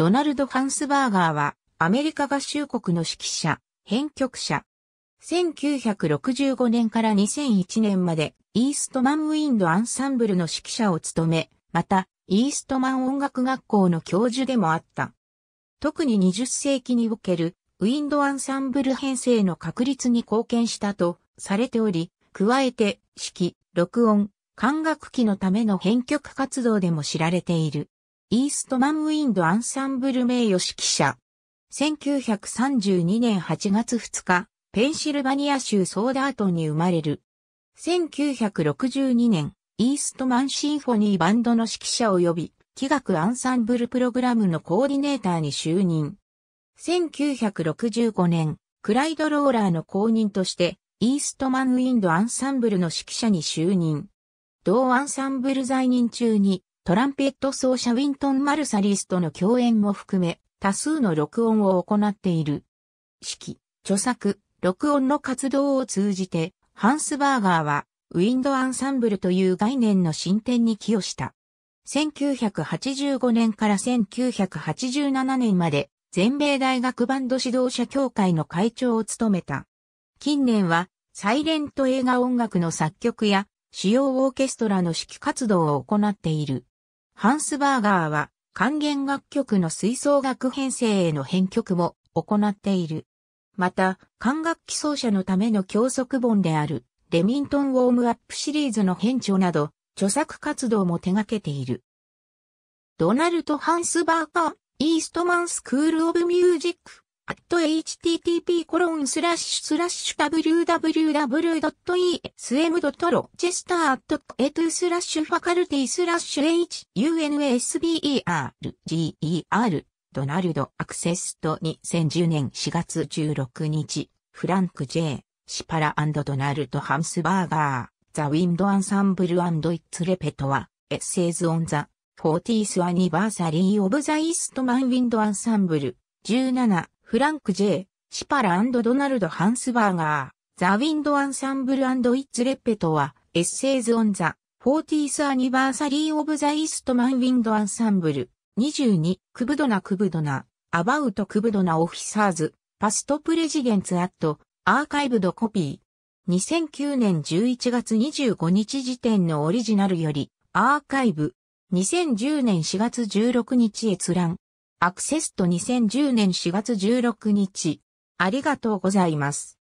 ドナルド・ハンスバーガーは、アメリカ合衆国の指揮者、編曲者。1965年から2001年まで、イーストマンウィンドアンサンブルの指揮者を務め、また、イーストマン音楽学校の教授でもあった。特に20世紀における、ウィンドアンサンブル編成の確立に貢献したとされており、加えて、指揮、録音、管楽器のための編曲活動でも知られている。イーストマンウィンドアンサンブル名誉指揮者。1932年8月2日、ペンシルバニア州ソーダートンに生まれる。1962年、イーストマンシンフォニーバンドの指揮者及び、器楽アンサンブルプログラムのコーディネーターに就任。1965年、クライド・ローラーの公認として、イーストマンウィンドアンサンブルの指揮者に就任。同アンサンブル在任中に、トランペット奏者ウィントン・マルサリスとの共演も含め、多数の録音を行っている。指揮、著作、録音の活動を通じて、ハンスバーガーは、ウィンドアンサンブルという概念の進展に寄与した。1985年から1987年まで、全米大学バンド指導者協会の会長を務めた。近年は、サイレント映画音楽の作曲や、主要オーケストラの指揮活動を行っている。ハンスバーガーは管弦楽曲の吹奏楽編成への編曲も行っている。また、管楽器奏者のための教則本であるレミントンウォームアップシリーズの編著など、著作活動も手掛けている。ドナルド・ハンスバーガー、イーストマンスクール・オブ・ミュージックアット http コロンスラッシュスラッシュ www.esm.rochester.edu スラッシュファカルティスラッシュ hunasberger ドナルドアクセスト2010年4月16日フランク J シパラドナルドハンスバーガーザ・ウィンド・アンサンブル・アンド・イッツ・レペトは、エッセイズ・オン・ザ・フォーティース・アニバーサリー・オブ・ザ・イースト・マン・ウィンド・アンサンブル、17、フランク・ J、シパラドナルド・ハンスバーガー、ザ・ウィンド・アンサンブル・イッツ・レッペとは、エッセイズ・オン・ザ・ 40th Anniversary of the Eastman アンサンブル、s e m 22クブドナクブドナアバウト・クブドナオフィサーズパストプレジデンツアットアーカイブドコピー2009年11月25日時点のオリジナルよりアーカイブ2010年4月16日閲覧アクセスト2010年4月16日。ありがとうございます。